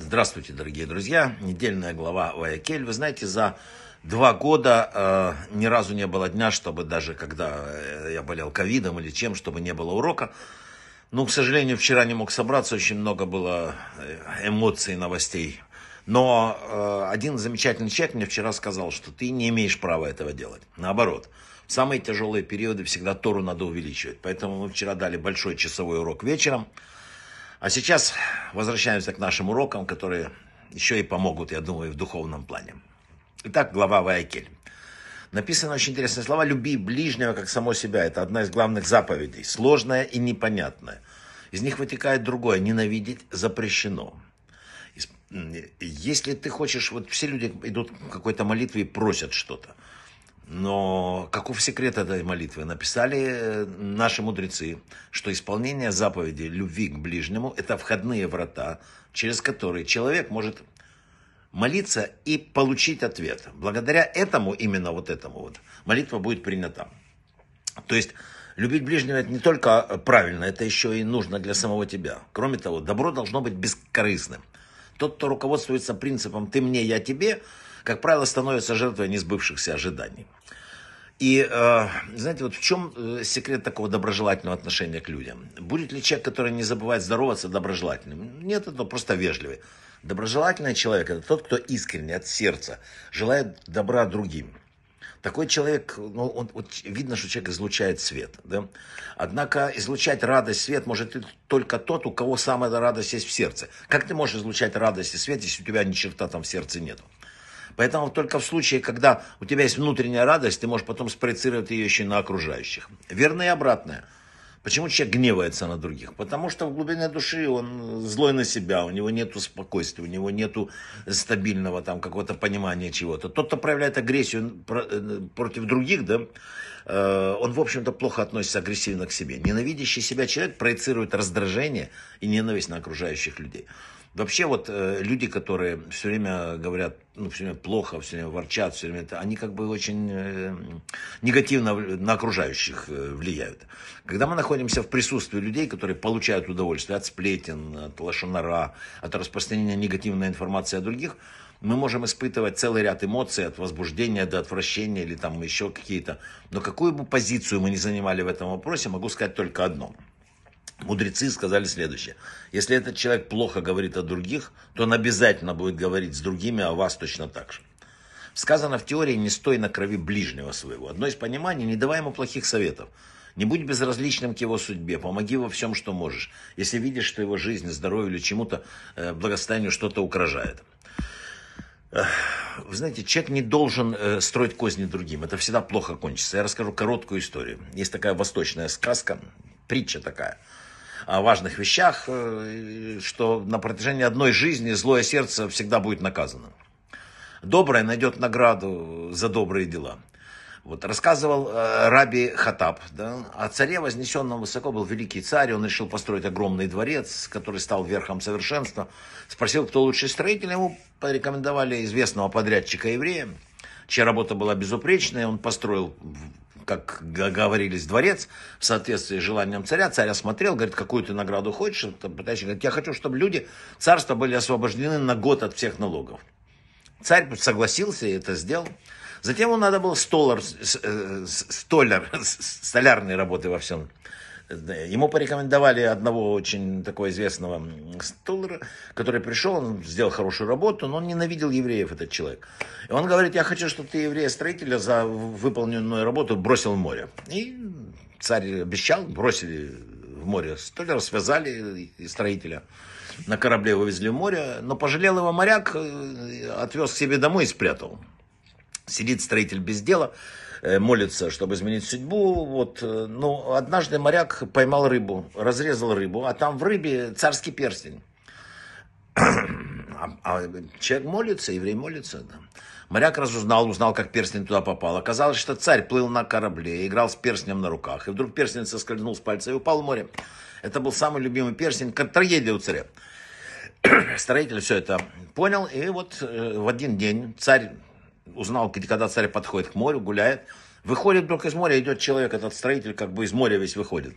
Здравствуйте, дорогие друзья. Недельная глава Ваякель. Вы знаете, за два года э, ни разу не было дня, чтобы даже когда э, я болел ковидом или чем, чтобы не было урока. Ну, к сожалению, вчера не мог собраться, очень много было э, эмоций, новостей. Но э, один замечательный человек мне вчера сказал, что ты не имеешь права этого делать. Наоборот, в самые тяжелые периоды всегда Тору надо увеличивать. Поэтому мы вчера дали большой часовой урок вечером. А сейчас возвращаемся к нашим урокам, которые еще и помогут, я думаю, в духовном плане. Итак, глава Ваякель. Написаны очень интересные слова «люби ближнего, как само себя». Это одна из главных заповедей, сложная и непонятная. Из них вытекает другое – ненавидеть запрещено. Если ты хочешь, вот все люди идут к какой-то молитве и просят что-то – но каков секрет этой молитвы? Написали э, наши мудрецы, что исполнение заповеди любви к ближнему – это входные врата, через которые человек может молиться и получить ответ. Благодаря этому, именно вот этому, вот, молитва будет принята. То есть любить ближнего – это не только правильно, это еще и нужно для самого тебя. Кроме того, добро должно быть бескорыстным. Тот, кто руководствуется принципом «ты мне, я тебе», как правило, становятся жертвой несбывшихся ожиданий. И э, знаете, вот в чем э, секрет такого доброжелательного отношения к людям? Будет ли человек, который не забывает здороваться, доброжелательным? Нет, это просто вежливый. Доброжелательный человек – это тот, кто искренне, от сердца, желает добра другим. Такой человек, ну, он, вот видно, что человек излучает свет. Да? Однако излучать радость, свет может только тот, у кого самая радость есть в сердце. Как ты можешь излучать радость и свет, если у тебя ни черта там в сердце нету? Поэтому только в случае, когда у тебя есть внутренняя радость, ты можешь потом спроецировать ее еще на окружающих. Верно и обратное. Почему человек гневается на других? Потому что в глубине души он злой на себя, у него нет спокойствия, у него нет стабильного там какого-то понимания чего-то. Тот, кто проявляет агрессию э, э, против других, да, э, он, в общем-то, плохо относится агрессивно к себе. Ненавидящий себя человек проецирует раздражение и ненависть на окружающих людей. Вообще вот э, люди, которые все время говорят, ну, все время плохо, все время ворчат, все время это, они как бы очень э, негативно на окружающих э, влияют. Когда мы находимся в присутствии людей, которые получают удовольствие от сплетен, от лошонара, от распространения негативной информации о других, мы можем испытывать целый ряд эмоций, от возбуждения до отвращения или там еще какие-то. Но какую бы позицию мы ни занимали в этом вопросе, могу сказать только одно – Мудрецы сказали следующее. Если этот человек плохо говорит о других, то он обязательно будет говорить с другими о а вас точно так же. Сказано в теории «не стой на крови ближнего своего». Одно из пониманий – не давай ему плохих советов. Не будь безразличным к его судьбе, помоги во всем, что можешь. Если видишь, что его жизнь, здоровье или чему-то, э, благосостоянию что-то угрожает. Вы знаете, человек не должен э, строить козни другим. Это всегда плохо кончится. Я расскажу короткую историю. Есть такая восточная сказка, притча такая – о важных вещах, э, что на протяжении одной жизни злое сердце всегда будет наказано. Доброе найдет награду за добрые дела. Вот рассказывал э, Раби Хатаб да, о царе, вознесенном высоко, был великий царь, он решил построить огромный дворец, который стал верхом совершенства. Спросил, кто лучший строитель, ему порекомендовали известного подрядчика-еврея, чья работа была безупречная, он построил как говорились, дворец в соответствии с желанием царя. Царь осмотрел, говорит, какую ты награду хочешь. Там говорит, я хочу, чтобы люди царства были освобождены на год от всех налогов. Царь согласился и это сделал. Затем ему надо было столар, столер, э, столярной работы во всем Ему порекомендовали одного очень такого известного стулера, который пришел, он сделал хорошую работу, но он ненавидел евреев, этот человек. И он говорит, я хочу, чтобы ты еврея-строителя за выполненную работу бросил в море. И царь обещал, бросили в море. Столера связали строителя. На корабле вывезли в море, но пожалел его моряк, э, отвез к себе домой и спрятал. Сидит строитель без дела, э, молится, чтобы изменить судьбу. Вот. Э, но однажды моряк поймал рыбу, разрезал рыбу, а там в рыбе царский перстень. А, а, человек молится, еврей молится. Да. Моряк разузнал, узнал, как перстень туда попал. Оказалось, что царь плыл на корабле, играл с перстнем на руках. И вдруг перстень соскользнул с пальца и упал в море. Это был самый любимый перстень, как трагедия у царя. Строитель все это понял. И вот э, в один день царь узнал, когда царь подходит к морю, гуляет. Выходит вдруг из моря, идет человек, этот строитель, как бы из моря весь выходит.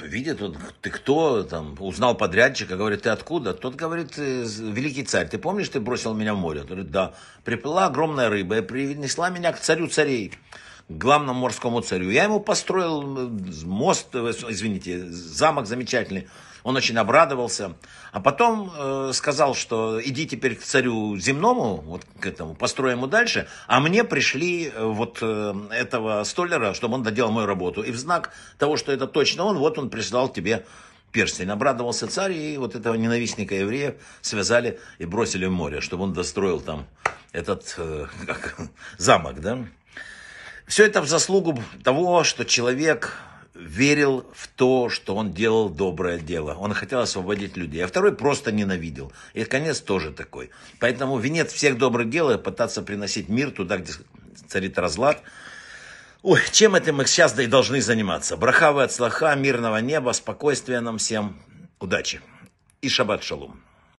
Видит, он, ты кто, там, узнал подрядчика, говорит, ты откуда? Тот говорит, «Э, великий царь, ты помнишь, ты бросил меня в море? говорит, да. Приплыла огромная рыба и принесла меня к царю царей главному морскому царю. Я ему построил мост, э, извините, замок замечательный. Он очень обрадовался. А потом э, сказал, что иди теперь к царю земному, вот к этому, построим ему дальше. А мне пришли э, вот э, этого столера, чтобы он доделал мою работу. И в знак того, что это точно он, вот он прислал тебе перстень. Обрадовался царь, и вот этого ненавистника евреев связали и бросили в море, чтобы он достроил там этот э, как, замок, да? Все это в заслугу того, что человек верил в то, что он делал доброе дело. Он хотел освободить людей. А второй просто ненавидел. И конец тоже такой. Поэтому венец всех добрых дел – пытаться приносить мир туда, где царит разлад. Ой, чем это мы сейчас да и должны заниматься? Брахавы от слаха, мирного неба, спокойствия нам всем, удачи и шаббат шалом.